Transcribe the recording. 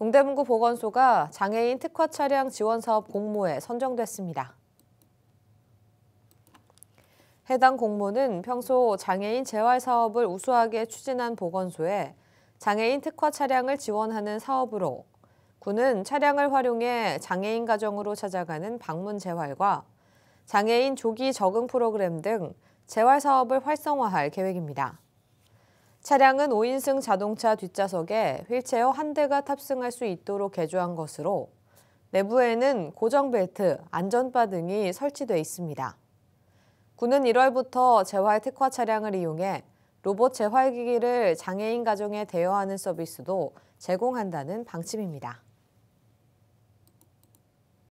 동대문구 보건소가 장애인 특화 차량 지원 사업 공모에 선정됐습니다. 해당 공모는 평소 장애인 재활 사업을 우수하게 추진한 보건소에 장애인 특화 차량을 지원하는 사업으로 군은 차량을 활용해 장애인 가정으로 찾아가는 방문 재활과 장애인 조기 적응 프로그램 등 재활 사업을 활성화할 계획입니다. 차량은 5인승 자동차 뒷좌석에 휠체어 한 대가 탑승할 수 있도록 개조한 것으로 내부에는 고정벨트, 안전바 등이 설치되어 있습니다. 군은 1월부터 재활 특화 차량을 이용해 로봇 재활기기를 장애인 가정에 대여하는 서비스도 제공한다는 방침입니다.